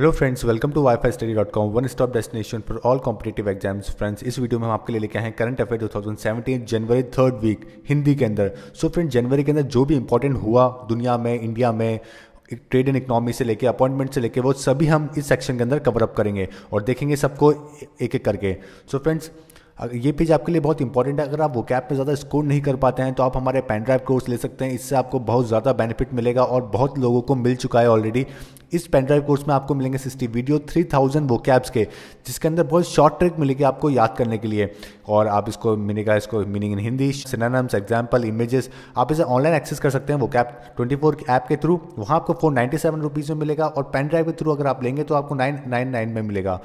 Hello friends welcome to Wi Fi study dot com one stop destination for all competitive exams friends इस video में हम आपके लिए लेके हैं करंट अफेयर 2017 जनवरी थर्ड वीक हिंदी के अंदर सो फ्रेंड्स जनवरी के अंदर जो भी इंपॉर्टेंट हुआ दुनिया में इंडिया में ट्रेड एंड इकोनॉमी से लेके अपॉइंटमेंट से लेके वो सभी हम इस सेक्शन के अंदर कवर अप करेंगे और देखेंगे सबको एक एक करके सो so, फ्रेंड्स ये पेज आपके लिए बहुत इंपॉर्टेंट है अगर आप वो कैप में ज़्यादा स्कोर नहीं कर पाते हैं तो आप हमारे पेन ड्राइव कोर्स ले सकते हैं इससे आपको बहुत ज़्यादा बेनिफिट मिलेगा और बहुत लोगों को मिल चुका है ऑलरेडी इस पेन ड्राइव कोर्स में आपको मिलेंगे sixty video three thousand vocabs के जिसके अंदर बहुत शॉर्ट ट्रिक मिलेगी आपको याद करने के लिए और आप इसको मिलेगा इसको meaning in Hindi synonyms example images आप इसे ऑनलाइन एक्सेस कर सकते हैं वो कैप ट्वेंटी फोर ऐप के थ्रू वहाँ आपको फोर नाइन्टी सेवन रुपीज़ में मिलेगा और पेन ड्राइव के थ्रू अगर आप लेंगे तो आपको नाइन नाइन नाइन में मिलेगा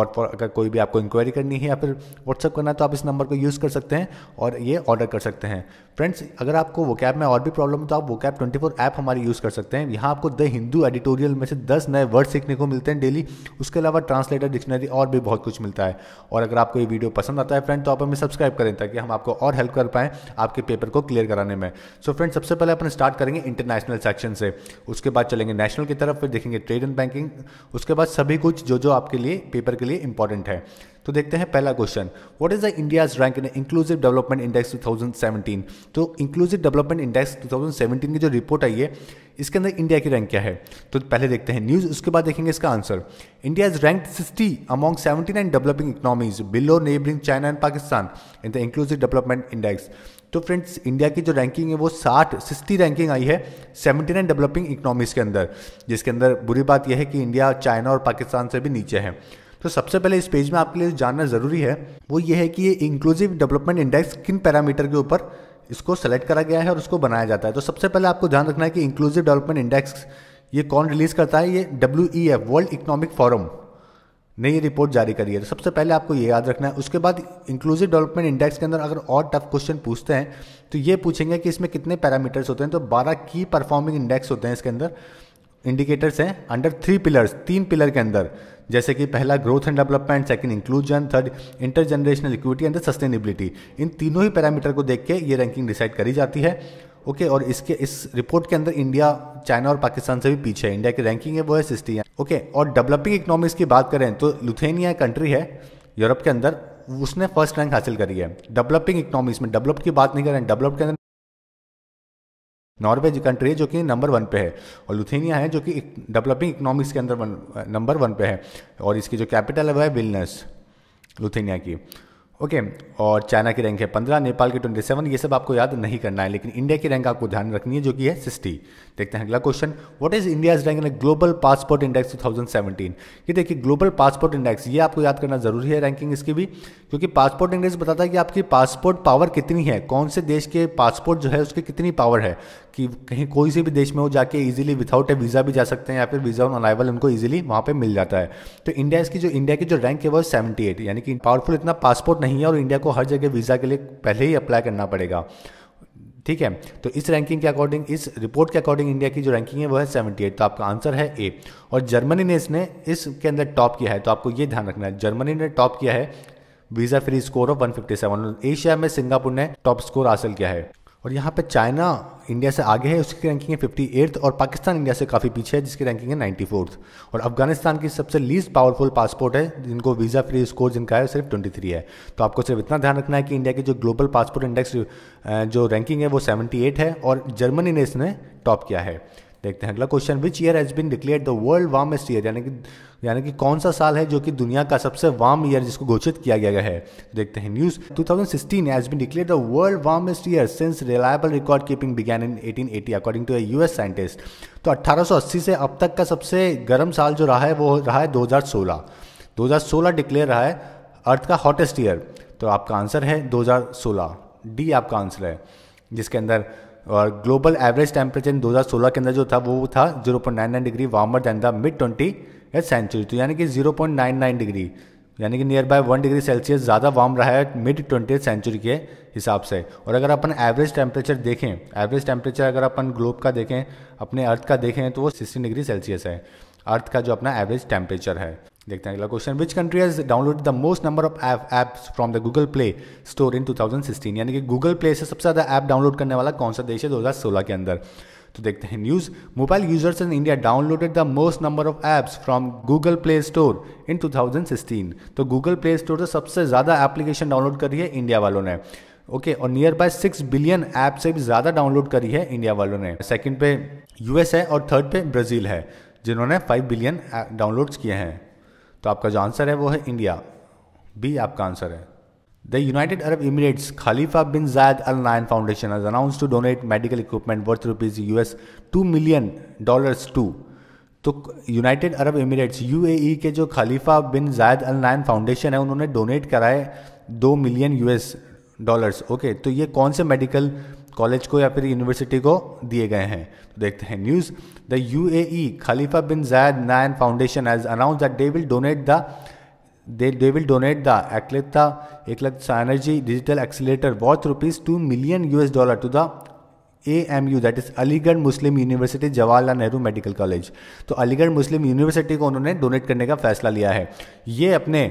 और अगर कोई भी आपको इंक्वायरी करनी है या फिर व्हाट्सअप करना है तो आप इस नंबर को यूज़ कर सकते हैं और ये ऑर्डर कर सकते हैं फ्रेंड्स अगर आपको वो कैब में और भी प्रॉब्लम है तो आप Vocab twenty four app हमारी यूज़ कर सकते हैं यहाँ आपको द हिंदू एडिटोरियल में से दस नए वर्ड सीखने को मिलते हैं डेली उसके अलावा ट्रांसलेटर डिक्शनरी और भी बहुत कुछ मिलता है और अगर आपको ये वीडियो पसंद आता है फ्रेंड तो आप हमें सब्सक्राइब करें ताकि हम आपको और हेल्प कर पाएँ आपके पेपर को क्लियर कराने में सो so फ्रेंड सबसे पहले अपन स्टार्ट करेंगे इंटरनेशनल सेक्शन से उसके बाद चलेंगे नेशनल की तरफ फिर देखेंगे ट्रेड एंड बैंकिंग उसके बाद सभी कुछ जो जो आपके लिए पेपर के लिए इंपॉर्टेंट है तो देखते हैं पहला question what is the India's rank in inclusive development index 2017 तो इंक्लूसिव डेवलपमेंट इंडेक्स 2017 की जो रिपोर्ट आई है इसके अंदर इंडिया की रैंक क्या है तो पहले देखते हैं न्यूज़ उसके बाद देखेंगे इसका answer India is rank sixty among seventy nine developing economies below neighbouring China and Pakistan in the inclusive development index तो फ्रेंड्स इंडिया की जो रैंकिंग है वो साठ सिक्सटी रैंकिंग आई है सेवेंटी नाइन डेवलपिंग इकोनॉमीज़ के अंदर जिसके अंदर बुरी बात यह है कि इंडिया चाइना और पाकिस्तान से भी नीचे है तो सबसे पहले इस पेज में आपके लिए जानना ज़रूरी है वो ये है कि ये इंक्लूसिव डेवलपमेंट इंडेक्स किन पैरामीटर के ऊपर इसको सेलेक्ट करा गया है और उसको बनाया जाता है तो सबसे पहले आपको ध्यान रखना है कि इंक्लूसिव डेवलपमेंट इंडेक्स ये कौन रिलीज़ करता है ये W E F world economic forum ने ये रिपोर्ट जारी करी है तो सबसे पहले आपको ये याद रखना है उसके बाद इंक्लूसिव डेवलपमेंट इंडेक्स के अंदर अगर और टफ क्वेश्चन पूछते हैं तो ये पूछेंगे कि इसमें कितने पैरामीटर्स होते हैं तो 12 की परफॉर्मिंग इंडेक्स होते हैं इसके अंदर इंडिकेटर्स हैं अंडर थ्री पिलर्स तीन पिलर के अंदर जैसे कि पहला growth and development second inclusion third intergenerational equity and sustainability इन तीनों ही पैरामीटर को देख के ये रैंकिंग डिसाइड करी जाती है ओके okay, और इसके इस रिपोर्ट के अंदर इंडिया चाइना और पाकिस्तान से भी पीछे है इंडिया की रैंकिंग है वो है सिस्टी है ओके okay, और डेवलपिंग इकोनॉमिक्स की बात करें तो लुथेनिया कंट्री है यूरोप के अंदर उसने फर्स्ट रैंक हासिल करी है डेवलपिंग इकोनॉमिक्स में डेवलप की बात नहीं करें डेवलप के अंदर नॉर्वे कंट्री है जो कि नंबर वन पे है और लुथेनिया है जो कि डेवलपिंग इकोनॉमिक्स के अंदर नंबर वन पे है और इसकी जो कैपिटल है वह है विलनेस लुथेनिया की ओके और चाइना की रैंक है पंद्रह नेपाल की ट्वेंटी सेवन ये सब आपको याद नहीं करना है लेकिन इंडिया की रैंक आपको ध्यान रखनी है जो कि है सिक्सटी देखते हैं अगला question what is India's rank in global passport index 2017 ये देखिए ग्लोबल पासपोर्ट इंडेक्स ये आपको याद करना जरूरी है रैंकिंग इसकी भी क्योंकि पासपोर्ट इंडेक्स बताता है कि आपकी पासपोर्ट पावर कितनी है कौन से देश के पासपोर्ट जो है उसकी कितनी पावर है कि कहीं कोई से भी देश में हो जाके इजीली विदाउट ए वीज़ा भी जा सकते हैं या फिर वीज़ा ऑन अलाइवल उनको इजीली वहाँ पे मिल जाता है तो इंडिया इसकी जो इंडिया की जो रैंक है वो सेवेंटी यानी कि पावरफुल इतना पासपोर्ट नहीं नहीं है और इंडिया को हर जगह वीज़ा के लिए पहले ही अप्लाई करना पड़ेगा ठीक है तो इस रैंकिंग के अकॉर्डिंग इस रिपोर्ट के अकॉर्डिंग इंडिया की जो रैंकिंग है वो है सेवेंटी तो आपका आंसर है ए और जर्मनी ने इसने इसके अंदर टॉप किया है तो आपको ये ध्यान रखना है जर्मनी ने टॉप किया है visa free score of 157 Asia में सिंगापुर ने टॉप स्कोर हासिल किया है और यहाँ पे चाइना इंडिया से आगे है उसकी रैंकिंग है फिफ्टी एट्थ और पाकिस्तान इंडिया से काफ़ी पीछे है जिसकी रैंकिंग है नाइन्टी फोर्थ और अफगानिस्तान की सबसे लीस्ट पावरफुल पासपोर्ट है जिनको वीज़ा फ्री स्कोर जिनका है सिर्फ ट्वेंटी थ्री है तो आपको सिर्फ इतना ध्यान रखना है कि इंडिया की जो ग्लोबल पासपोर्ट इंडेक्स जो रैंकिंग है वो सेवेंटी एट है और जर्मनी ने इसने टॉप किया है देखते हैं अगला question which year has been declare the world warmest year यानी कि यानी कि कौन सा साल है जो कि दुनिया का सबसे वार्म ईयर जिसको घोषित किया गया है देखते हैं news 2016 has been declare the world warmest year since reliable record keeping began in 1880 according to a US scientist तो 1880 से अब तक का सबसे गर्म साल जो रहा है वो रहा है 2016 2016 डिक्लेयर रहा है अर्थ का हॉटेस्ट ईयर तो आपका आंसर है 2016 डी आपका आंसर है जिसके अंदर और ग्लोबल एवरेज टेम्परेचर हज़ार 2016 के अंदर जो था वो था 0.99 degree warmer than the mid twentieth century तो यानी कि 0.99 डिग्री यानी कि near by one degree Celsius ज़्यादा वार्म रहा है मिड ट्वेंटी सेंचुरी के हिसाब से और अगर अपन एवरेज टेम्परेचर देखें एवरेज टेम्परेचर अगर अपन ग्लोब का देखें अपने अर्थ का देखें तो वो सिक्सटीन डिग्री सेल्सियस है अर्थ का जो अपना एवरेज टेम्परेचर है देखते हैं अगला question which country has download the most number of app apps from the Google Play Store in 2016 यानी कि गूगल प्ले से सबसे ज़्यादा ऐप डाउनलोड करने वाला कौन सा देश है 2016 के अंदर तो देखते हैं news mobile users in India downloaded the most number of apps from Google Play Store in 2016 तो गूगल प्ले स्टोर से सबसे ज़्यादा एप्लीकेशन डाउनलोड करी है इंडिया वालों ने ओके okay, और near by six billion app से भी ज़्यादा डाउनलोड करी है इंडिया वालों ने सेकंड पे यूएस है और थर्ड पे ब्राज़ील है जिन्होंने फाइव बिलियन डाउनलोड्स किए हैं तो आपका जो आंसर है वो है इंडिया बी आपका आंसर है the United Arab Emirates Khalifa bin Zayed Al Nahyan Foundation as announce to donate medical equipment worth rupees U S two million dollars two तो United Arab Emirates U A के जो खलीफा bin Zayed Al Nahyan foundation है उन्होंने donate कराए दो million U S dollars okay तो ये कौन से मेडिकल कॉलेज को या फिर यूनिवर्सिटी को दिए गए हैं तो देखते हैं news the U A Khalifa bin Zayed Nahyan Foundation has announce that they will donate the they, they will donate the Eklatha, Eklatha Energy Digital Accelerator worth rupees 2 dollar to the A M U that is Aligarh Muslim University Jawaharlal Nehru medical college तो Aligarh Muslim University को उन्होंने donate करने का फैसला लिया है ये अपने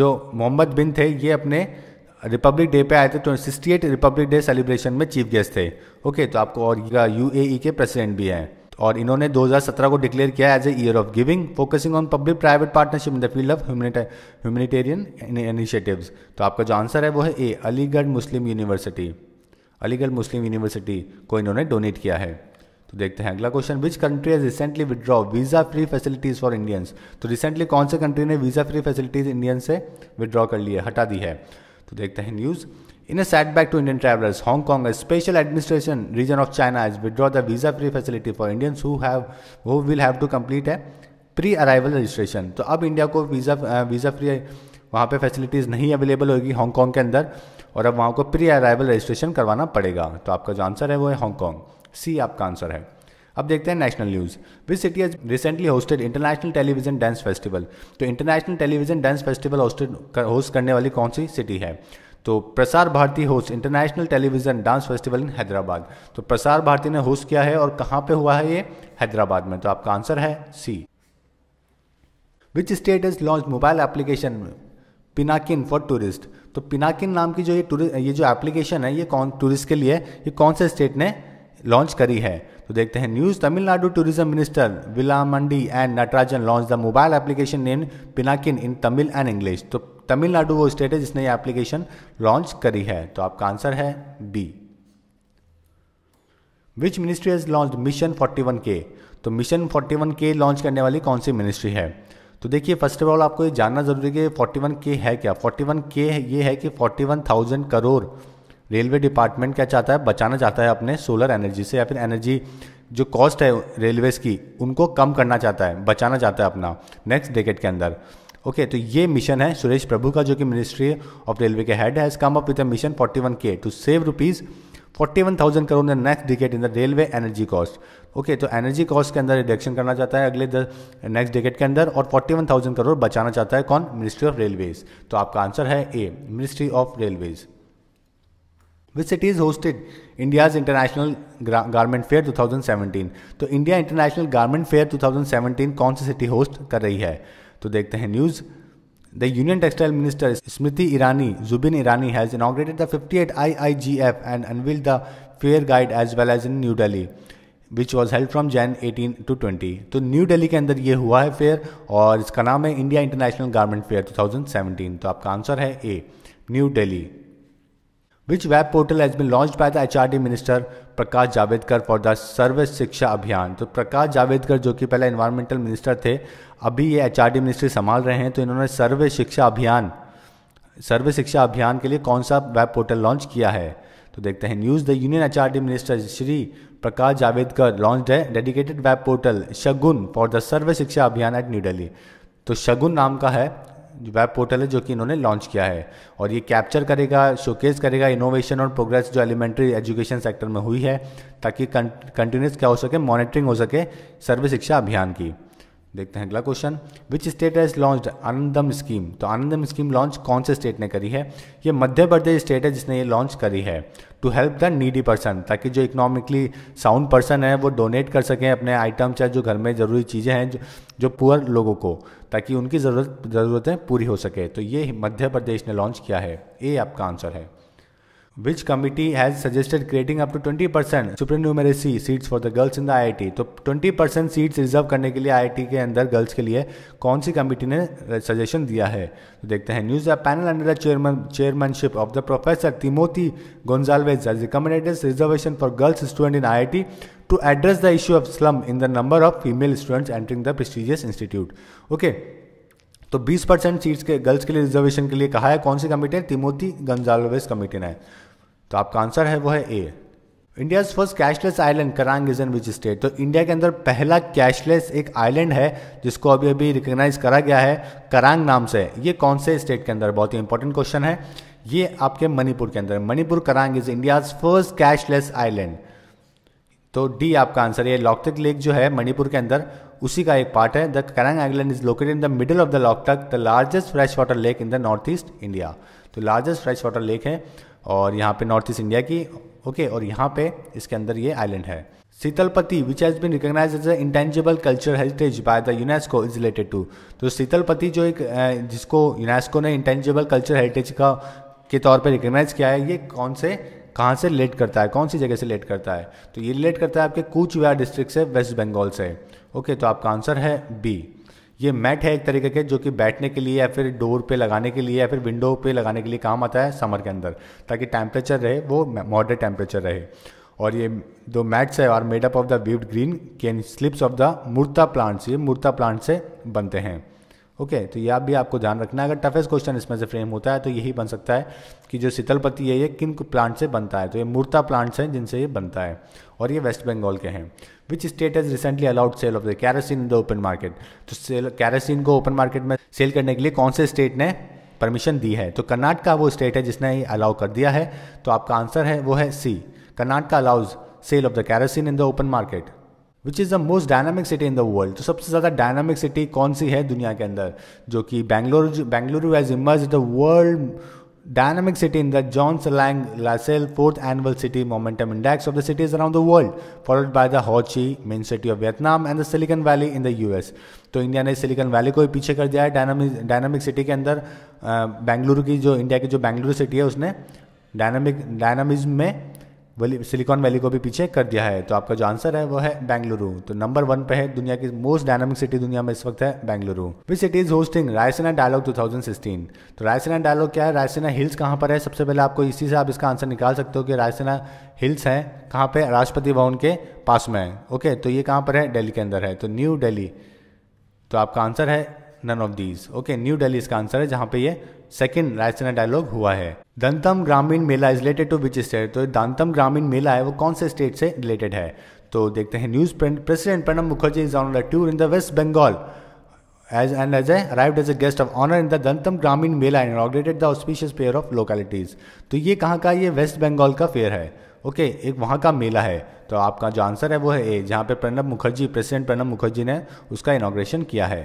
जो मोहम्मद बिन थे ये अपने रिपब्लिक डे पे आए थे तो sixty eight Republic Day celebration में चीफ गेस्ट थे ओके तो आपको और यू e के प्रेसिडेंट भी हैं और इन्होंने 2017 को डिक्लेयर किया as a year of giving focusing on public private partnership in the field of humanitarian initiative तो आपका जो आंसर है वो है A Aligarh Muslim University Aligarh Muslim University को इन्होंने डोनेट किया है तो देखते हैं अगला question which country has recently withdraw visa free facilities for Indians तो रिसेंटली कौन से कंट्री ने वीज़ा फ्री फैसिलिटीज़ इंडियन से विदड्रॉ कर लिए है हटा दी है तो देखते हैं news in a setback to Indian travellers Hong Kong special administration region of China is withdraw the visa free facility for Indians who have वो विल हैव टू कंप्लीट है प्री अराइवल रजिस्ट्रेशन तो अब India को visa visa free वहाँ पे facilities नहीं available होगी Hong Kong के अंदर और अब वहाँ को प्री अराइवल रजिस्ट्रेशन करवाना पड़ेगा तो आपका जो आंसर है वो है हांगकॉन्ग सी आपका आंसर है अब देखते हैं national news which city has recently hosted international television dance festival तो international television dance festival hosted host करने वाली कौन सी सिटी है तो Prasar Bharati host international television dance festival in Hyderabad तो प्रसार भारती ने होस्ट किया है और कहाँ पे हुआ है ये हैदराबाद में तो आपका आंसर है C which state is launch mobile application Pinakin for tourist तो पिनाकिन नाम की जो ये टूरिस्ट ये जो एप्लीकेशन है ये कौन टूरिस्ट के लिए ये कौन से स्टेट ने लॉन्च करी है तो देखते हैं news Tamil Nadu tourism minister Vellamandi and Natarajan launch the mobile application name पिनाकिन इन तमिल एंड इंग्लिश तो तमिलनाडु वो स्टेट है जिसने ये एप्लीकेशन लॉन्च करी है तो आपका आंसर है B which ministry has launch mission 41 K तो मिशन 41 के लॉन्च करने वाली कौन सी मिनिस्ट्री है तो देखिए फर्स्ट ऑफ ऑल आपको ये जानना जरूरी है कि 41 के है क्या 41 के ये है कि 41,000 करोड़ रेलवे डिपार्टमेंट क्या चाहता है बचाना चाहता है अपने सोलर एनर्जी से या फिर एनर्जी जो कॉस्ट है रेलवेज़ की उनको कम करना चाहता है बचाना चाहता है अपना नेक्स्ट डेकेट के अंदर ओके okay, तो ये मिशन है सुरेश प्रभु का जो कि मिनिस्ट्री ऑफ रेलवे के head has come up with mission forty one K to save rupees forty one thousand crore in next decade in the railway energy cost okay तो एनर्जी कॉस्ट के अंदर रिडक्शन करना चाहता है अगले नेक्स्ट डिकेट के अंदर और फोर्टी वन थाउजेंड करोड़ बचाना चाहता है कौन मिनिस्ट्री ऑफ रेलवेज तो आपका आंसर है A ministry of railways which city is hosted India's international garment fair 2017 तो इंडिया इंटरनेशनल गारमेंट फेयर 2017 कौन सी सिटी होस्ट कर रही है तो देखते हैं news the union textile minister Smriti Irani Zubin Irani has inaugurated the fifty eight I I G F and unveil the fair guide as well as in New Delhi which was held from Jan eighteen to twenty तो न्यू डेली के अंदर ये हुआ है fair और इसका नाम है India international garment fair two thousand seventeen तो आपका आंसर है a new daily which web portal has been launch by the HRD minister Prakash Javadekar for the Sarva Shiksha Abhiyan तो प्रकाश जावेदकर जो कि पहले इन्वायरमेंटल मिनिस्टर थे अभी ये एच आर मिनिस्ट्री संभाल रहे हैं तो इन्होंने सर्व शिक्षा अभियान सर्व शिक्षा अभियान के लिए कौन सा वेब पोर्टल लॉन्च किया है तो देखते हैं news the union H R minister Shri Prakash Javadekar launch है dedicated web portal Shagun for the Sarva Shiksha Abhiyan eight new Delhi तो शगुन नाम का है वेब पोर्टल है जो कि इन्होंने लॉन्च किया है और ये कैप्चर करेगा शोकेस करेगा इनोवेशन और प्रोग्रेस जो एलिमेंट्री एजुकेशन सेक्टर में हुई है ताकि कंटिन्यूस क्या हो सके मॉनिटरिंग हो सके सर्व शिक्षा अभियान की देखते हैं अगला question which state has launch Anandam scheme तो आनंदम स्कीम लॉन्च कौन से स्टेट ने करी है ये मध्य प्रदेश स्टेट है जिसने ये लॉन्च करी है to help the needy person ताकि जो इकोनॉमिकली साउंड पर्सन है वो डोनेट कर सकें अपने आइटम्स या जो घर में ज़रूरी चीज़ें हैं जो जो पुअर लोगों को ताकि उनकी ज़रूरत ज़रूरतें पूरी हो सके तो ये मध्य प्रदेश ने लॉन्च किया है ये आपका आंसर है which committee has suggested creating up to twenty percent supernumerary seats for the girls in the I T तो ट्वेंटी परसेंट सीट्स रिजर्व करने के लिए आई टी के अंदर गर्ल्स के लिए कौन सी कमिटी ने सजेशन uh, दिया है तो देखते हैं news panel under the chairman chairmanship of the professor Timothy Gonsalves as recommended reservation for girls student in I I T to address the issue of slum in the number of female students entering the prestigious institute okay तो 20 percent seats के girls के लिए reservation के लिए कहा है कौन सी committee है तिमोती गंजालवेज कमेटी ने तो आपका आंसर है वो है A India first cashless island Karang is in which state तो इंडिया के अंदर पहला कैशलेस एक आइलैंड है जिसको अभी अभी रिकग्नाइज करा गया है करांग नाम से ये कौन से स्टेट के अंदर बहुत ही इंपॉर्टेंट क्वेश्चन है ये आपके मणिपुर के अंदर Manipur Karang is India's first cashless island तो डी आपका आंसर ये लॉकटक लेक जो है मणिपुर के अंदर उसी का एक पार्ट है the Karang island is located in the middle of the Loktak the largest fresh water lake in the north east India तो लार्जेस्ट फ्रेश वाटर लेक है और यहाँ पे नॉर्थ ईस्ट इंडिया की ओके और यहाँ पे इसके अंदर ये आइलैंड है Sitalpati which has been recognise as a intangible culture heritage by the UNESCO is related to तो शीतलपति जो एक जिसको यूनेस्को ने इंटेंजिबल कल्चर हेरिटेज का के तौर पर रिकोगनाइज़ किया है ये कौन से कहाँ से रिलेट करता है कौन सी जगह से रिलेट करता है तो ये रिलेट करता है आपके कूच डिस्ट्रिक्ट से वेस्ट बंगाल से ओके तो आपका आंसर है बी ये मैट है एक तरीके के जो कि बैठने के लिए या फिर डोर पे लगाने के लिए या फिर विंडो पे लगाने के लिए काम आता है समर के अंदर ताकि टेम्परेचर रहे वो मॉडरेट टेम्परेचर रहे और ये दो मैट्स है are up of the weaved green cane slips of the murta plants ये मुर्ता प्लांट से बनते हैं ओके तो ये आप भी आपको ध्यान रखना है अगर टफेस्ट क्वेश्चन इसमें से फ्रेम होता है तो यही बन सकता है कि जो शीतलपति है ये किन प्लांट से बनता है तो ये मूर्ता प्लांट्स हैं जिनसे ये बनता है और ये वेस्ट बंगाल के हैं which state has recently allowed sale of the kerosene in the open market तो सेल कैरासिन को ओपन मार्केट में सेल करने के लिए कौन से स्टेट ने परमिशन दी है तो कर्नाटक वो स्टेट है जिसने ये अलाउ कर दिया है तो आपका आंसर है वो है C Karnataka allows sale of the kerosene in the open market which is the most dynamic city in the world तो सबसे ज़्यादा डायनामिक सिटी कौन सी है दुनिया के अंदर जो कि Bangalore Bengaluru as emerge the world dynamic city in the Jones Lang LaSalle fourth annual city momentum index of the cities around the world followed by the Ho Chi Minh city of Vietnam and the Silicon Valley in the U S तो India ने Silicon Valley को भी पीछे कर दिया है dynamic dynamic city के अंदर बेंगलुरु की जो इंडिया की जो बेंगलुरु सिटी है उसने डायनामिक डायनामिज्म में वैली सिलिकॉन वैली को भी पीछे कर दिया है तो आपका जो आंसर है वो है बेंगलुरु तो नंबर वन पे है दुनिया की मोस्ट डायनामिक सिटी दुनिया में इस वक्त है Bengaluru which city is hosting Raisina dialogue 2016 तो रायसेना डायलॉग क्या है रायसेना हिल्स कहाँ पर है सबसे पहले आपको इसी से आप इसका आंसर निकाल सकते हो कि रायसेना हिल्स है कहाँ पे राष्ट्रपति भवन के पास में है ओके तो ये कहाँ पर है डेली के अंदर है तो न्यू डेली तो आपका आंसर है none of these okay New Delhi इसका आंसर है जहाँ पे ये सेकेंड रायसेना डायलॉग हुआ है Dantam Gramin Mela is related to which state तो दंतम ग्रामीण मेला है वो कौन से स्टेट से रिलेटेड है तो देखते हैं news print president Pranab Mukherjee is on tour in the West Bengal as and as a arrived as a guest of honor in the Dantam Gramin Mela and inaugurated the auspicious pair of localities. तो ये कहाँ का ये waste Bengal का fair है okay okay, एक वहाँ का मेला है तो आपका जो आंसर है वो है ए जहाँ पे प्रणब मुखर्जी प्रेसिडेंट प्रणब मुखर्जी ने उसका इनाग्रेशन किया है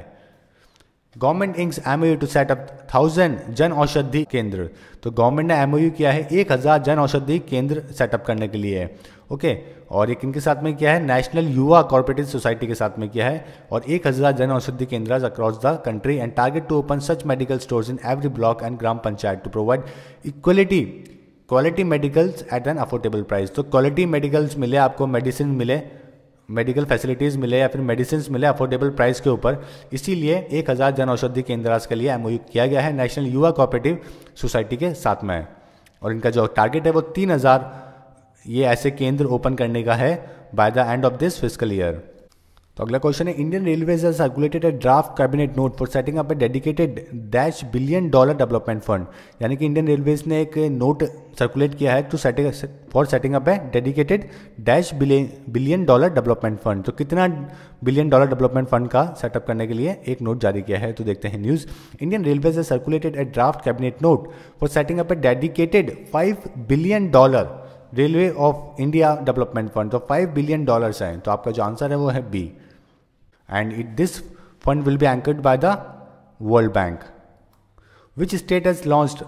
government inks MoU to set up thousand Jan Aushadhi केंद्र तो गवर्नमेंट ने एमओयू किया है एक हज़ार जन औषधि केंद्र सेटअप करने के लिए ओके और एक इनके साथ में किया है नेशनल युवा कॉपरेटिव सोसाइटी के साथ में किया है और एक हज़ार Jan Aushadhi Kendra across the country and target to open such medical stores in every block and gram panchayat to provide equality quality medicals at an affordable price तो क्वालिटी मेडिकल्स मिले आपको मेडिसिन मिले मेडिकल फैसिलिटीज़ मिले या फिर मेडिसिन मिले अफोर्डेबल प्राइस के ऊपर इसीलिए एक हज़ार जन औषधि केंद्रास के लिए एम किया गया है नेशनल युवा कोऑपरेटिव सोसाइटी के साथ में और इनका जो टारगेट है वो तीन हज़ार ये ऐसे केंद्र ओपन करने का है by the end of this physical year तो अगला क्वेश्चन है Indian railways circulated a draft cabinet note for setting up a dedicated dash billion dollar development fund यानी कि इंडियन रेलवेज ने एक नोट सर्कुलेट किया है to setting for setting up a dedicated dash billion dollar development fund तो कितना billion dollar development fund का setup करने के लिए एक नोट जारी किया है तो देखते हैं news Indian railways circulated a draft cabinet note for setting up a dedicated five billion dollar railway of India development fund तो फाइव बिलियन डॉलर्स हैं तो आपका जो आंसर है वो है B and it, this fund will be anchored by the World Bank. Which state has launched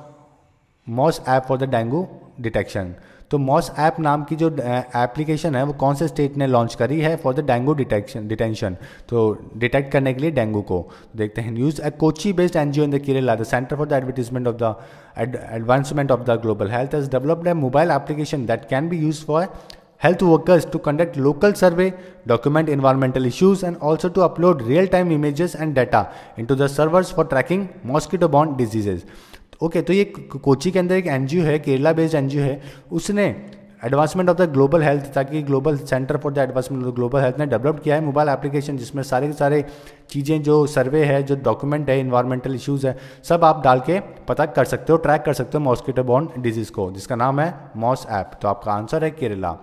Moss app for the dengue detection तो Moss app नाम की जो एप्लीकेशन है वो कौन से स्टेट ने लॉन्च करी है for the dengue detection detention तो डिटेक्ट करने के लिए डेंगू को देखते हैं news a Kochi based N G O in the Kerala the centre for the advertisement of the advancement of the global health has developed a mobile application that can be use for health workers to conduct local survey, document environmental issues and also to upload real-time images and data into the servers for tracking mosquito-borne diseases. Okay okay, तो ये कोची के अंदर एक NGO है Kerala based NGO है उसने advancement of the global health ताकि global centre for the advancement of global health ने डेवलप किया है मोबाइल एप्लीकेशन जिसमें सारे के सारे चीज़ें जो सर्वे है जो डॉक्यूमेंट है इन्वायरमेंटल इश्यूज़ है सब आप डाल के पता कर सकते हो ट्रैक कर सकते हो मॉस्किटो बॉर्न डिजीज़ को जिसका नाम है मॉस ऐप तो आपका आंसर है केरला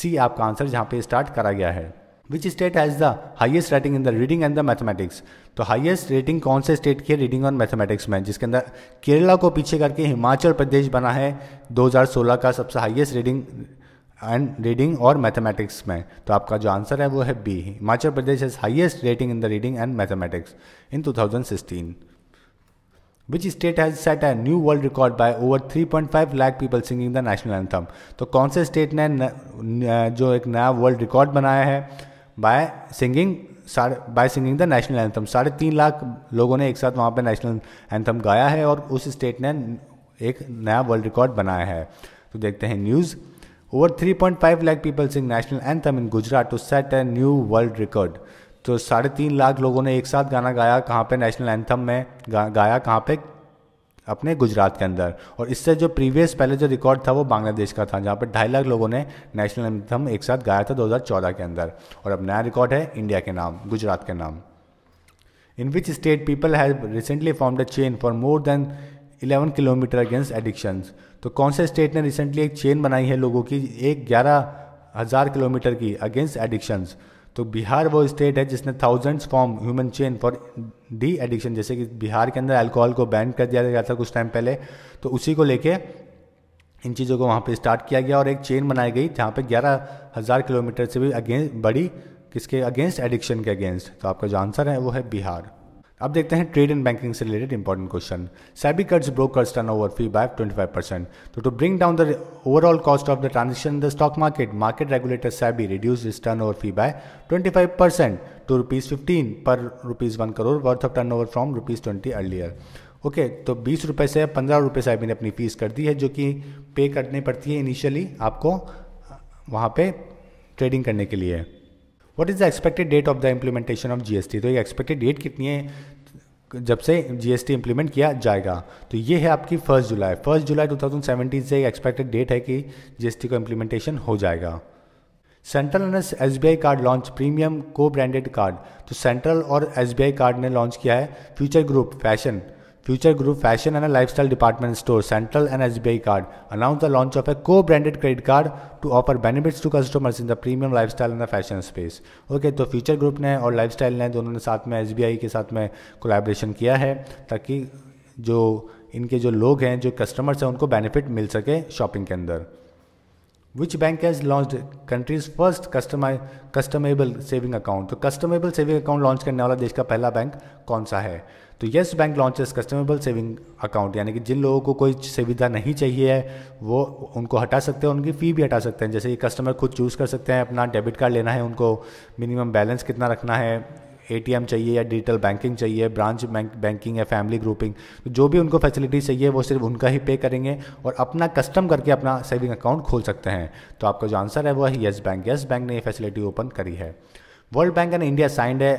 सी आपका आंसर जहाँ पे स्टार्ट करा गया है which state has the highest rating in the reading and the mathematics तो हाइएस्ट रेटिंग कौन से स्टेट की रीडिंग और मैथमेटिक्स में जिसके अंदर केरला को पीछे करके हिमाचल प्रदेश बना है 2016 का सबसे हाइएस्ट रीडिंग एंड रीडिंग और मैथमेटिक्स में तो आपका जो आंसर है वो है B Himachal Pradesh has highest rating in the reading and mathematics in two thousand sixteen which state has set a new world record by over 3.5 lakh people singing the national anthem तो कौन से स्टेट ने जो एक नया वर्ल्ड रिकॉर्ड बनाया है by singing साढ़े by singing the national anthem साढ़े तीन लाख लोगों ने एक साथ वहाँ पे नेशनल एंथम गाया है और उस स्टेट ने एक नया वर्ल्ड रिकॉर्ड बनाया है तो देखते हैं news over 3.5 lakh people sing national anthem in Gujarat to set a new world record तो साढ़े तीन लाख लोगों ने एक साथ गाना गाया कहाँ पे नेशनल एंथम में गा, गाया कहाँ पे अपने गुजरात के अंदर और इससे जो प्रीवियस पहले जो रिकॉर्ड था वो बांग्लादेश का था जहाँ पर ढाई लाख लोगों ने नेशनल एंथम एक साथ गाया था 2014 के अंदर और अब नया रिकॉर्ड है इंडिया के नाम गुजरात के नाम in which state people have recently formed a chain for more than 11 kilometre against addictions तो कौन से स्टेट ने रिसेंटली एक चेन बनाई है लोगों की एक ग्यारह हज़ार किलोमीटर की अगेंस्ट एडिक्शंस तो बिहार वो स्टेट है जिसने thousands form human chain for de-addiction जैसे कि बिहार के अंदर अल्कोहल को बैन कर दिया गया था कुछ टाइम पहले तो उसी को लेके इन चीज़ों को वहाँ पे स्टार्ट किया गया और एक चेन बनाई गई जहाँ पे ग्यारह हज़ार किलोमीटर से भी अगेंस्ट बड़ी किसके अगेंस्ट एडिक्शन के अगेंस्ट तो आपका जो आंसर है वो है बिहार अब देखते हैं ट्रेड एंड बैंकिंग से related important question SEBI cuts brokers turnover fee by twenty five percent तो to bring down the overall cost of the transaction the stock market market regulator SEBI reduce its turnover fee by twenty five percent to rupees fifteen per rupees one crore worth of turnover from rupees twenty earlier okay तो बीस रुपये से पंद्रह रुपये साहब ने अपनी fees कर दी है जो कि पे करनी पड़ती है इनिशियली आपको वहाँ पे ट्रेडिंग करने के लिए what is the expected date of the implementation of GST तो ये एक्सपेक्टेड डेट कितनी है जब से जीएसटी इंप्लीमेंट किया जाएगा तो ये है आपकी first July first July seventeen से एक्सपेक्टेड डेट है कि जीएसटी का इम्प्लीमेंटेशन हो जाएगा सेंट्रल ने S card launch premium co-branded card तो सेंट्रल और एस कार्ड ने लॉन्च किया है Future Group fashion Future Group Fashion and a Lifestyle Department Store Central and SBI Card announced the launch of a co-branded credit card to offer benefits to customers in the premium lifestyle and the fashion space. Okay okay, तो Future Group ने और lifestyle ने दोनों ने साथ में SBI के साथ में कोलैबोरेशन किया है ताकि जो इनके जो लोग हैं जो कस्टमर्स हैं उनको बेनिफिट मिल सके शॉपिंग के अंदर which bank has launch country's first customi customable saving account तो कस्टमेबल सेविंग अकाउंट लॉन्च करने वाला देश का पहला बैंक कौन सा है तो Yes Bank launches customable saving account यानी कि जिन लोगों को कोई सुविधा नहीं चाहिए है वो उनको हटा सकते हैं उनकी फ़ी भी हटा सकते हैं जैसे कि कस्टमर खुद चूज़ कर सकते हैं अपना डेबिट कार्ड लेना है उनको मिनिमम बैलेंस कितना रखना है ए चाहिए या डिजिटल बैंकिंग चाहिए ब्रांच बैंक बैंकिंग या फैमिली ग्रुपिंग तो जो भी उनको फैसिलिटी चाहिए वो सिर्फ उनका ही पे करेंगे और अपना कस्टम करके अपना सेविंग अकाउंट खोल सकते हैं तो आपका जो आंसर है वो है येस बैंक येस बैंक ने ये फैसिलिटी ओपन करी है World Bank and India signed है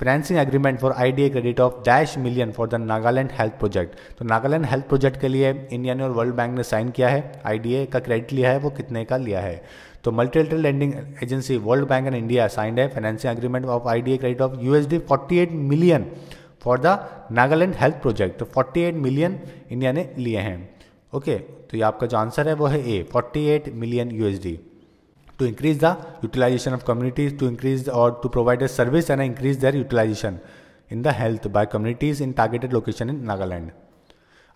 financing agreement for IDA credit of dash million for the Nagaland health project तो नागालैंड हेल्थ प्रोजेक्ट के लिए इंडिया ने और वर्ल्ड बैंक ने साइन किया है आईडीए का क्रेडिट लिया है वो कितने का लिया है तो multilateral lending agency World Bank and India signed है financing agreement of IDA credit of USD eight million for the Nagaland health project तो एट मिलियन इंडिया ने लिए हैं ओके okay, तो ये आपका जो आंसर है वो है A eight million USD to increase the utilisation of communities to increase और to provide the service and increase their utilisation in the health by communities in targeted location in Nagaland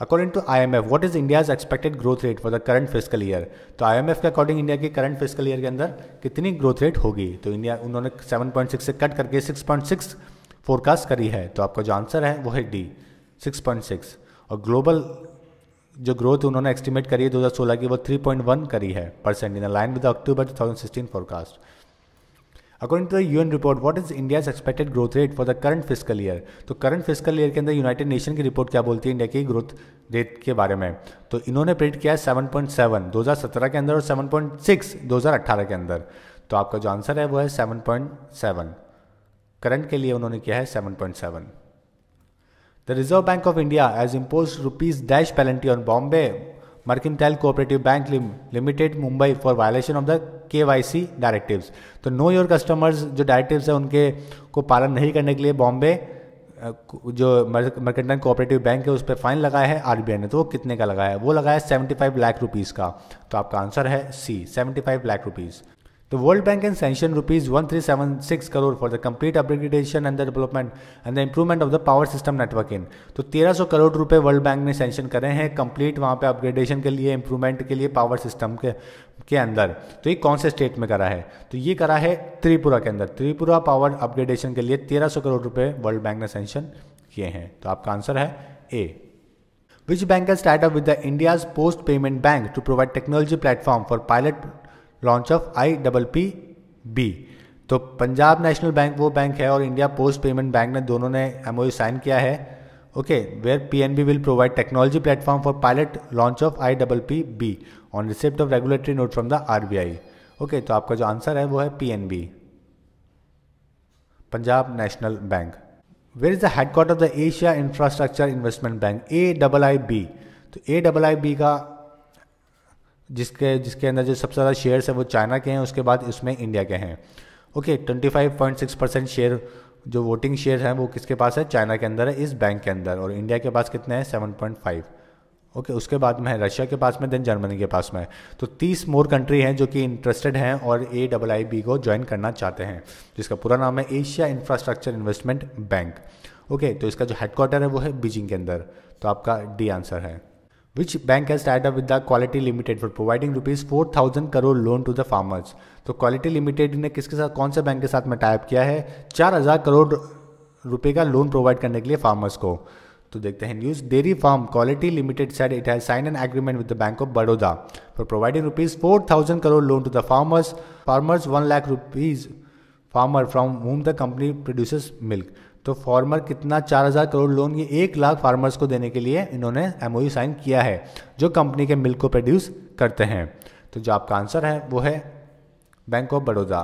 according to I M F what is India's expected growth rate for the current physical year तो I M F के according India के current physical year के अंदर कितनी growth rate होगी तो India उन्होंने seven point six से कट करके सिक्स पॉइंट सिक्स फोरकास्ट करी है तो आपका जो आंसर है वो है डी सिक्स पॉइंट सिक्स और ग्लोबल जो ग्रोथ उन्होंने एस्टिमेट करी है दो की वो 3.1 करी है percent in line with October 2016 forecast according to the UN report what is India's expected growth rate for the current physical year तो करंट फिजिकल ईयर के अंदर यूनाइटेड नेशन की रिपोर्ट क्या बोलती है इंडिया की ग्रोथ रेट के बारे में तो इन्होंने प्रिंट किया है हजार सत्रह के अंदर और हजार अट्ठारह के अंदर तो आपका जो आंसर है वो है सेवन करंट के लिए उन्होंने किया है seven The Reserve Bank of India has imposed rupees dash penalty on Bombay Mercantile Cooperative Bank Lim, Limited Mumbai for violation of the K Y C तो नो योर कस्टमर्स जो directives हैं उनके को पालन नहीं करने के लिए बॉम्बे जो मर्केंटाइन कोऑपरेटिव बैंक है उस पर फाइन लगाया है आरबीआई ने तो वो कितने का लगाया है वो लगाया सेवेंटी फाइव लाख रुपीज़ का तो आपका आंसर है C seventy five lakh rupees The World Bank has sanctioned rupees 1376 crore for the complete upgradation and the development and the improvement of the power system network in तो 1300 करोड़ रुपए वर्ल्ड बैंक ने sanction करे हैं complete वहां पे upgradation के लिए improvement के लिए पावर सिस्टम के के अंदर तो ये कौन से स्टेट में करा है तो ये करा है त्रिपुरा के अंदर त्रिपुरा पावर अपग्रेडेशन के लिए 1300 करोड़ रुपए वर्ल्ड बैंक ने सेंशन किए हैं तो आपका आंसर है A Which bank has tied up with the India's Post Payment Bank to provide technology platform for pilot launch of I double P B तो पंजाब नेशनल बैंक वो बैंक है और इंडिया पोस्ट पेमेंट बैंक ने दोनों ने M sign किया है okay where P N B will provide technology platform for pilot launch of I double P B on receipt of regulatory note from the R okay तो आपका जो answer है वो है P N B Punjab national bank where is the headquarter of the Asia infrastructure investment bank A double I B तो A double I B का जिसके जिसके अंदर जो सबसे ज़्यादा शेयर्स है वो चाइना के हैं उसके बाद उसमें इंडिया के हैं okay twenty five point six percent share जो वोटिंग शेयर हैं वो किसके पास है चाइना के अंदर है इस बैंक के अंदर और इंडिया के पास कितने हैं सेवन पॉइंट फाइव ओके उसके बाद में है रशिया के पास में देन जर्मनी के पास में तो तीस मोर कंट्री हैं जो कि इंटरेस्टेड हैं और ए डबल आई बी को ज्वाइन करना चाहते हैं जिसका पूरा नाम है Asia infrastructure investment bank okay तो इसका जो हेडक्वार्टर है वो है बीजिंग के अंदर तो आपका डी आंसर है which bank has tied up with the quality limited for providing rupees four thousand crore loan to the farmers तो क्वालिटी लिमिटेड ने किसके साथ कौन से बैंक के साथ में टाइप किया है चार हज़ार करोड़ रुपए का लोन प्रोवाइड करने के लिए फार्मर्स को तो देखते हैं news dairy farm quality limited said it has sign an agreement with the bank of Baroda for providing rupees four thousand crore loan to the farmers farmers one lakh rupees farmer from whom the company producers milk तो farmer कितना चार हज़ार crore loan ये एक lakh farmers को देने के लिए इन्होंने एम e साइन किया है जो कंपनी के मिल्क को प्रोड्यूस करते हैं तो जो आपका आंसर है वो है बैंक ऑफ बड़ौदा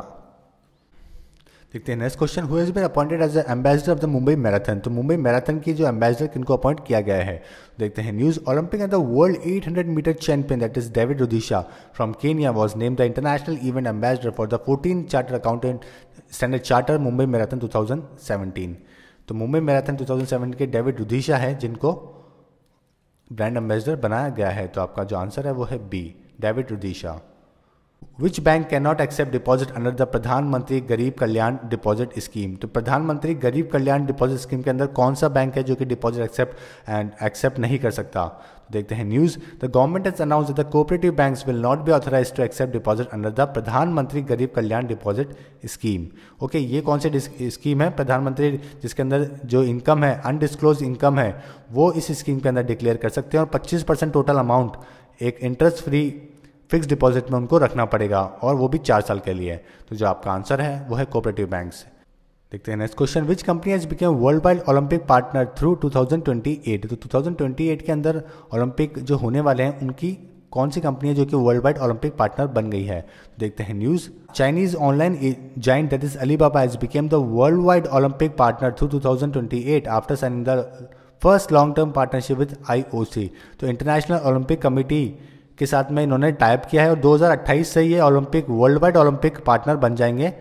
देखते हैं next question who's been appointed as ambassador of the Mumbai marathon तो मुंबई मैराथन की जो एम्बेसडर किनको अपॉइंट किया गया है देखते हैं news Olympic and the world 800 metre champion that is David Rudisha from Kenya was name the international event ambassador for the fourteen charter accountant standard charter Mumbai marathon two तो Mumbai marathon 2007 के David रुधीशा हैं जिनको brand ambassador बनाया गया है तो आपका जो आंसर है वो है B David Rudisha which bank can not accept deposit under the Pradhan Mantri Garib Kalyan deposit scheme तो प्रधानमंत्री गरीब कल्याण डिपॉजिट स्कीम के अंदर कौन सा बैंक है जो कि डिपॉजिट एक्सेप्ट एंड एक्सेप्ट नहीं कर सकता तो देखते हैं news the government has announce the cooperative banks will not be authorise to accept deposit under the Pradhan Mantri Garib Kalyan deposit scheme okay ये कौन सी स्कीम है प्रधानमंत्री जिसके अंदर जो इनकम है अनडिस्क्लोज इनकम है वो इस स्कीम के अंदर डिक्लेयर कर सकते हैं और पच्चीस परसेंट टोटल अमाउंट एक इंटरेस्ट फ्री फिक्स डिपॉजिट में उनको रखना पड़ेगा और वो भी चार साल के लिए तो जो आपका आंसर है वो है कोऑपरेटिव बैंक देखते हैं next question which company has become world wide Olympic partner through 2028 तो 2028 के अंदर ओलंपिक जो होने वाले हैं उनकी कौन सी कंपनी है जो कि वर्ल्ड वाइड ओलंपिक पार्टनर बन गई है तो देखते हैं news Chinese online giant that is Alibaba has become the world wide Olympic partner through 2028 after signing the first long term partnership with IOC तो इंटरनेशनल ओलंपिक कमिटी के साथ में इन्होंने टाइप किया है और 2028 से ये Olympic world wide Olympic partner बन जाएंगे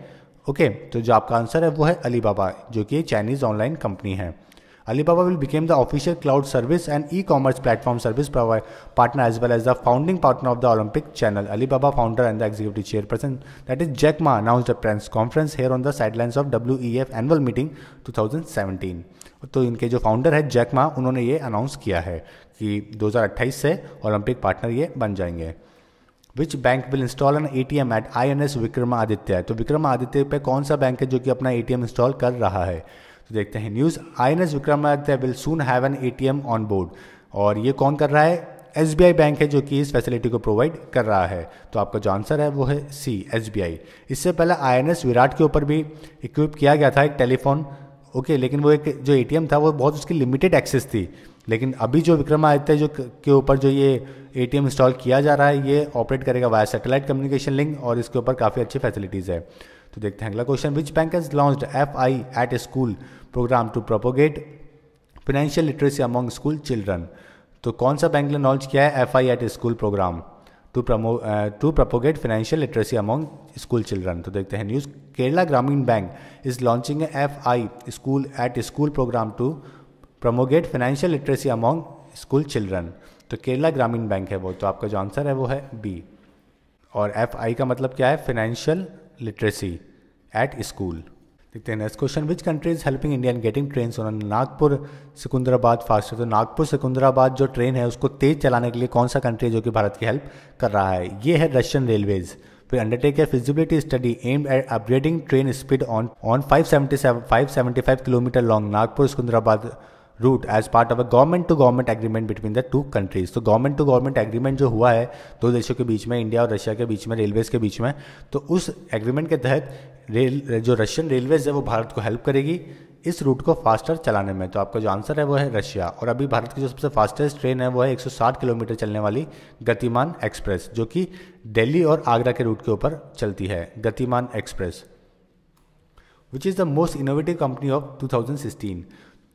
ओके तो जो आपका आंसर है वो है अलीबाबा जो कि चाइनीज ऑनलाइन कंपनी है Alibaba will become the official cloud service and e commerce platform service partner as well as the founding partner of the Olympic channel Alibaba founder and the executive chairperson that is Jack Ma announce the press conference here on the sidelines of W E F annual meeting two thousand seventeen तो इनके जो founder है Jack Ma उन्होंने ये announce किया है कि 2028 से ओलंपिक पार्टनर ये बन जाएंगे which bank will install an A T M at I N S Vikramaditya तो विक्रमादित्य पे कौन सा बैंक है जो कि अपना ए टी एम इंस्टॉल कर रहा है तो देखते हैं news I N S Vikramaditya will soon have an A T M on board और ये कौन कर रहा है एस बी आई बैंक है जो कि इस फैसिलिटी को प्रोवाइड कर रहा है तो आपका जो आंसर है वो है सी एस बी आई इससे पहले आई एन एस विराट के ऊपर भी इक्विप किया गया था एक टेलीफोन ओके लेकिन वो एक जो ए टी एम था वो बहुत उसकी लिमिटेड एक्सेस थी लेकिन अभी जो विक्रमादित्य जो के ऊपर जो ये ए इंस्टॉल किया जा रहा है ये ऑपरेट करेगा वाया सेटेलाइट कम्युनिकेशन लिंक और इसके ऊपर काफ़ी अच्छी फैसिलिटीज़ है तो देखते हैं अगला question which bank has launch F I at school programme to propagate financial literacy among school children तो कौन सा बैंक ने लॉन्च किया है F I at school programme to promo to propagate financial literacy among school children तो देखते हैं news Kerala Gramin bank is launching F I school at school programme to propagate financial literacy among school children तो Kerala Gramin bank है वो तो आपका जो answer है वो है बी और एफ आई का मतलब क्या है फाइनेंशियल लिटरेसी एट स्कूल देखते हैं next question which country is helping India getting train on Nagpur Secunderabad fast तो नागपुर सिकंदराबाद जो ट्रेन है उसको तेज चलाने के लिए कौन सा कंट्री है जो कि भारत की हेल्प कर रहा है ये है रशियन रेलवेज फिर अंडरटेक है feasibility study aim at upgrading train speed on on five seventy five kilometre long Nagpur Secunderabad route as part of a government to government agreement between the two countries तो government to government agreement जो हुआ है दो देशों के बीच में India और Russia के बीच में रेलवेज के बीच में तो उस एग्रीमेंट के तहत रेल जो रशियन रेलवेज है वो भारत को हेल्प करेगी इस रूट को फास्टर चलाने में तो आपका जो आंसर है वो है रशिया और अभी भारत की जो सबसे फास्टेस्ट ट्रेन है वो है 160 किलोमीटर चलने वाली गतिमान एक्सप्रेस जो कि दिल्ली और आगरा के रूट के ऊपर चलती है Gatimaan express which is the most innovative company of 2016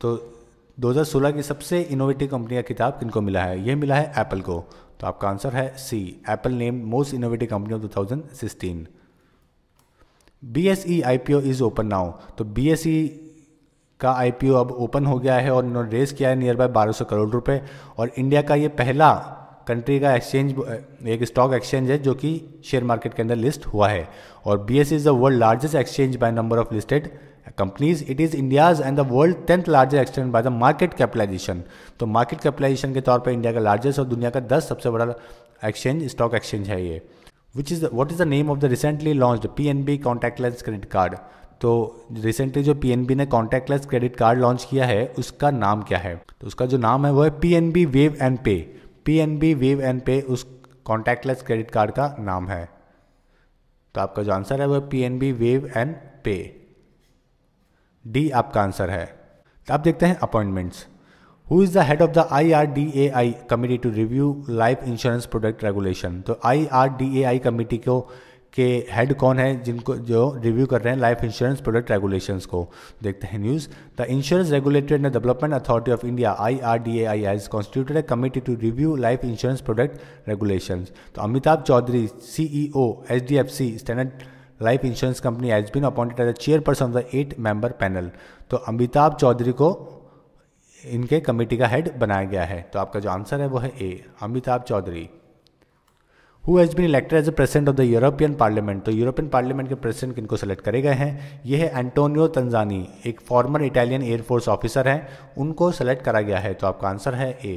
तो 2016 की सबसे इनोवेटिव कंपनी का किताब किनको मिला है यह मिला है एप्पल को तो आपका आंसर है C Apple name most innovative company of 2016 B S E I P O is open now तो बी एस ई का आई पी ओ अब ओपन हो गया है और इन्होंने रेस किया है नियर बाय बारह सौ करोड़ रुपए और इंडिया का ये पहला कंट्री का एक्सचेंज एक स्टॉक एक्सचेंज है जो कि शेयर मार्केट के अंदर लिस्ट हुआ है और B S is the world largest exchange by number of listed companies it is India's and the world tenth largest extend by the market capitalisation तो मार्केट कैपिटलाइजेशन के तौर पर इंडिया का लार्जेस्ट और दुनिया का दस सबसे बड़ा एक्सचेंज स्टॉक एक्सचेंज है ये which is what is the name of the recently launch P N B contact less credit card तो रिसेंटली जो पी एन बी ने contact less credit card launch किया है उसका नाम क्या है तो उसका जो नाम है वो है P N B wave and pay P N B wave and pay उस कॉन्टैक्टलेस क्रेडिट कार्ड का नाम है तो आपका जो आंसर है वो P N B wave and pay D आपका आंसर है तो आप देखते हैं appointments who is the head of the I R D A I committee to review life insurance product regulation तो I R D A I committee को के head कौन है जिनको जो रिव्यू कर रहे हैं लाइफ इंश्योरेंस प्रोडक्ट रेगुलेशंस को देखते हैं news the insurance regulated and development authority of India I R D A I has constituted committee to review life insurance product regulations तो Amitabh Chaudhary C E O H D F C standard life insurance company has been appointed as a chairperson of the eight member panel तो अमिताभ चौधरी को इनके committee का head बनाया गया है तो आपका जो आंसर है वो है A Amitabh Chaudhary who has been elected as a president of the European parliament तो यूरोपियन पार्लियामेंट के प्रेसिडेंट किनको सेलेक्ट करे गए हैं ये है एंटोनियो तंजानी एक फॉर्मर इटालियन एयरफोर्स ऑफिसर हैं उनको सेलेक्ट करा गया है तो आपका आंसर है A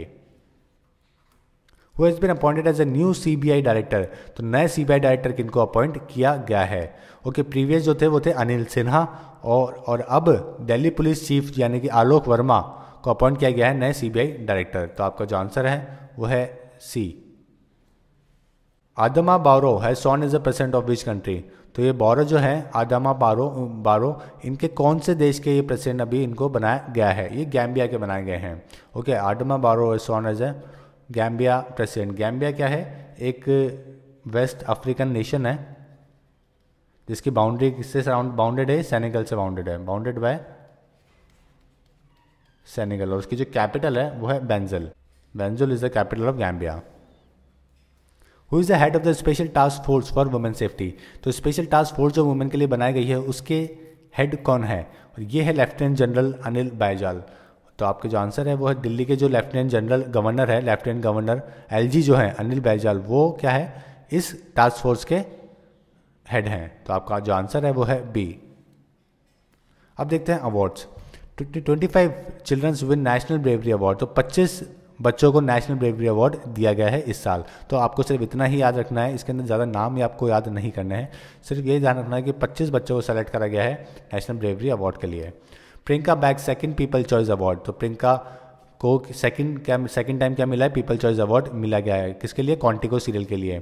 who has been appointed as a new CBI director तो नए सीबीआई डायरेक्टर किनको अपॉइंट किया गया है ओके okay, प्रीवियस जो थे वो थे अनिल सिन्हा और और अब दिल्ली पुलिस चीफ यानी कि आलोक वर्मा को अपॉइंट किया गया है नए सीबीआई डायरेक्टर तो आपका जो आंसर है वो है सी आदमा बारो है sworn is a president of which country तो ये बारो जो है आदमा बारो बारो इनके कौन से देश के ये प्रेसिडेंट अभी इनको बनाया गया है ये गैम्बिया के बनाए गए हैं okay Adama Barrow sworn is a Gambia president Gambia क्या है एक वेस्ट अफ्रीकन नेशन है जिसकी बाउंड्री किससे बाउंडेड है सेनेगल से बाउंडेड है बाउंडेड बाय सेनेगल और उसकी जो कैपिटल है वो है Banjul Banjul is the capital of Gambia who is the head of the special task force for women safety तो स्पेशल टास्क फोर्स जो वुमेन के लिए बनाई गई है उसके हेड कौन है और ये है लेफ्टिनेंट जनरल अनिल बैजाल तो आपके जो आंसर है वो है दिल्ली के जो लेफ्टिनेंट जनरल गवर्नर है लेफ्टिनेंट गवर्नर एलजी जो है अनिल बैजाल वो क्या है इस टास्क फोर्स के हेड हैं तो आपका जो आंसर है वो है बी अब देखते हैं awards twenty five children's win national bravery award तो पच्चीस बच्चों को नेशनल ब्रेवरी अवार्ड दिया गया है इस साल तो आपको सिर्फ इतना ही याद रखना है इसके अंदर ज़्यादा नाम भी आपको याद नहीं करना है सिर्फ ये ध्यान रखना है कि 25 बच्चों को सेलेक्ट करा गया है नेशनल ब्रेवरी अवार्ड के लिए Priyanka bag second people choice award तो प्रियंका को सेकंड क्या सेकंड टाइम क्या मिला है पीपल चॉइस अवार्ड मिला गया है किसके लिए कॉन्टिको सीरियल के लिए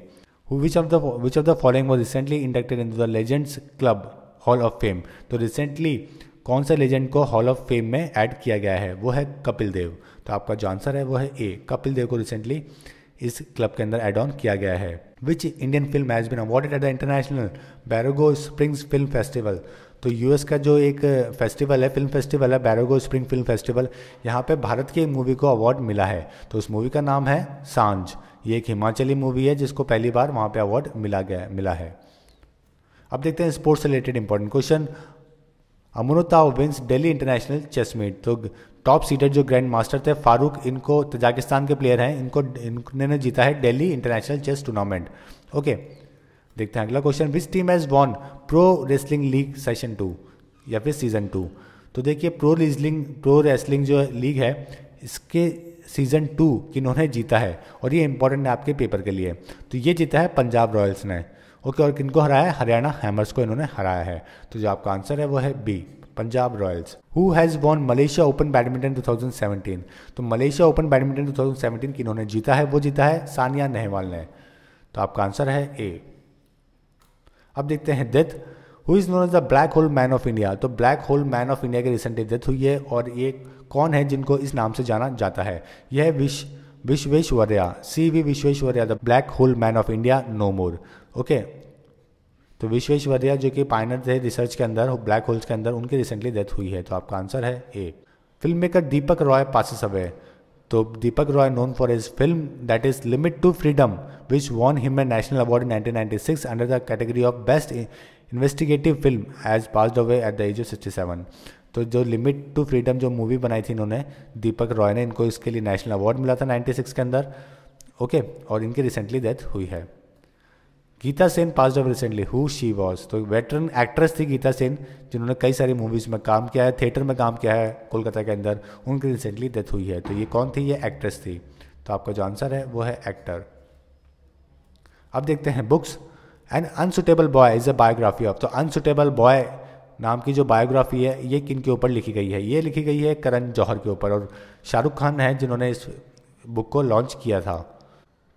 which of the which of the following was recently inducted in the legends club hall of fame तो रिसेंटली कौन सा लेजेंड को हॉल ऑफ फेम में ऐड किया गया है वो है कपिल देव तो आपका जो आंसर है वो है ए कपिल देव को रिसेंटली इस क्लब के अंदर एड ऑन किया गया है which Indian film has been awarded at the international Borrego Springs film festival तो यूएस का जो एक फेस्टिवल है फिल्म फेस्टिवल है बैरोगो स्प्रिंग फिल्म फेस्टिवल यहाँ पे भारत की एक मूवी को अवार्ड मिला है तो उस मूवी का नाम है सांझ ये एक हिमाचली मूवी है जिसको पहली बार वहाँ पे अवार्ड मिला गया मिला है अब देखते हैं sports related important question Amrita wins Delhi international chess meet तो टॉप सीटेड जो ग्रैंड मास्टर थे फारूक इनको तजाकिस्तान के प्लेयर हैं इनको इन्होंने जीता है Delhi international chess tournament okay देखते हैं अगला question which team has won pro wrestling league session two या फिर सीज़न टू तो देखिए प्रो रेसलिंग प्रो रेसलिंग जो लीग है इसके सीज़न टू किन्होंने जीता है और ये इंपॉर्टेंट है आपके पेपर के लिए तो ये जीता है पंजाब रॉयल्स ने ओके और किनको हराया है हरियाणा हैमर्स को इन्होंने हराया है तो जो आपका आंसर है वो है B Punjab royals who has won Malaysia open badminton 2017 तो मलेशिया ओपन बैडमिंटन 2017 किन्होंने जीता है वो जीता है सानिया नेहवाल ने तो आपका आंसर है ए अब देखते हैं death who is known as the black hole man of India तो black hole man of India की रिसेंटली डेथ हुई है और ये कौन है जिनको इस नाम से जाना जाता है यह विश Visvesvaraya C V Visvesvaraya the black hole man of India no more okay तो विश्वेश्वर्या जो कि पायनर थे रिसर्च के अंदर ब्लैक होल्स के अंदर उनकी रिसेंटली डेथ हुई है तो आपका आंसर है a film maker Deepak Roy passes away तो Deepak Roy known for his film that is limit to freedom which won him a national award in nineteen under the category of best investigative film as passed away at the age of sixty seven तो जो limit to freedom जो movie बनाई थी इन्होंने दीपक रॉय ने इनको इसके लिए नेशनल अवार्ड मिला था सिक्स के अंदर ओके okay, और इनकी रिसेंटली डेथ हुई है Geeta Sen pass off recently who she was तो वेटरन एक्ट्रेस थी गीता सेन जिन्होंने कई सारी मूवीज़ में काम किया है थिएटर में काम किया है कोलकाता के अंदर उनकी रिसेंटली डेथ हुई है तो ये कौन थी ये एक्ट्रेस थी तो आपका जो आंसर है वो है एक्टर अब देखते हैं books and unsuitable boy is a biography of तो अनसुटेबल बॉय नाम की जो बायोग्राफी है ये किन के ऊपर लिखी गई है ये लिखी गई है करण जौहर के ऊपर और शाहरुख खान है जिन्होंने इस बुक को लॉन्च किया था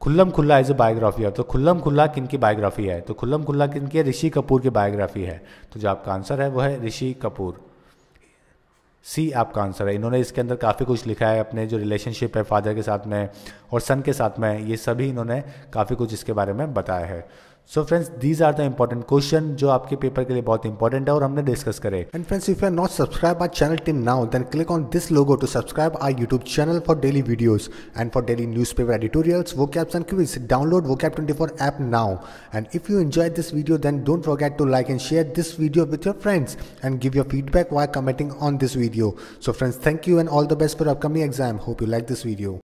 खुल्लम खुल्ला इज़ अ बायोग्राफी ऑफ तो खुल्लम खुल्ला किन की बायोग्राफी है तो खुल्लम खुल्ला किन की है ऋषि कपूर की बायोग्राफी है तो जो आपका आंसर है वो है ऋषि कपूर सी आपका आंसर है इन्होंने इसके अंदर काफ़ी कुछ लिखा है अपने जो रिलेशनशिप है फादर के साथ में और सन के साथ में ये सभी इन्होंने काफ़ी कुछ इसके बारे में बताया है so friends these are the important question जो आपके पेपर के लिए बहुत इंपॉर्टेंट है और हमने डिस्कस करे and friends if you are not subscribe our channel team now then click on this logo to subscribe our YouTube channel for daily videos and for daily news paper editorials vocabs and is download वो cap twenty four app now and if you enjoy this video then don't forget to like and share this video with your friends and give your feedback by commenting on this video so friends thank you and all the best for upcoming exam hope you like this video